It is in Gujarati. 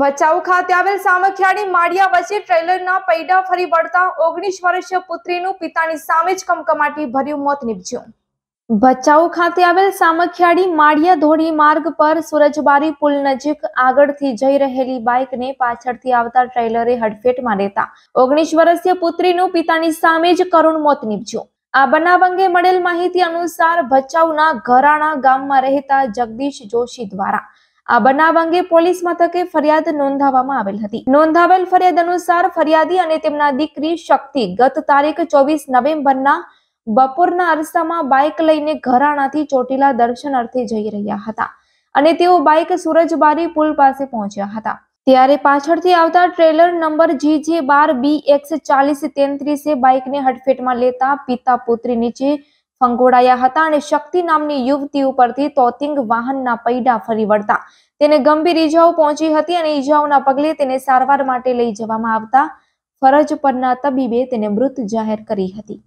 ભચાઉ ખાતે આવેલ સામખિયાળી માળિયા વચ્ચે ટ્રેલરના પૈડા ફરી વળતા ઓગણીસ વર્ષીય પુત્રીનું પિતાની સામે જ કમકમાટી ભર્યું મોત નીપજ્યું ભચાઉ ખાતે આવેલ સામખિયાળી માળિયા ધોળી માર્ગ પર સુરજબારી પુલ નજીક આગળથી જઈ રહેલી બાઇકને પાછળથી આવતા ટ્રેલરે હડફેટમાં રહેતા ઓગણીસ વર્ષીય પુત્રીનું પિતાની સામે જ કરુણ મોત નીપજ્યું આ બનાવ અંગે મળેલ માહિતી અનુસાર ભચાઉના ઘરાણા ગામમાં રહેતા જગદીશ જોશી દ્વારા આ બનાવ અંગે પોલીસ મથકે ફરિયાદ નોંધાવવામાં આવેલ હતી નોંધાવેલ ફરિયાદ અનુસાર ફરિયાદી અને તેમના દીકરી શક્તિ ગત તારીખ ચોવીસ નવેમ્બરના બપોરના અરસામાં બાઇક લઈને ઘરાણાથી ચોટીલા દર્શન અર્થે જઈ રહ્યા હતા અને તેઓ બાઇક સુરજબારી પુલ પાસે પહોંચ્યા હતા ત્યારે પાછળથી આવતા ટ્રેલર નંબર જી જે બાર બી એક્સ ચાલીસ તેત્રીસે બાઇકને હડફેટમાં લેતા પિતા પુત્રી નીચે ફંગોળાયા હતા અને શક્તિ નામની યુવતી ઉપરથી તોતિંગ વાહનના પૈડા ફરી વળતા તેને ગંભીર ઈજાઓ પહોંચી હતી અને ઈજાઓના પગલે તેને સારવાર માટે લઈ જવામાં આવતા ફરજ પરના તબીબે તેને મૃત જાહેર કરી હતી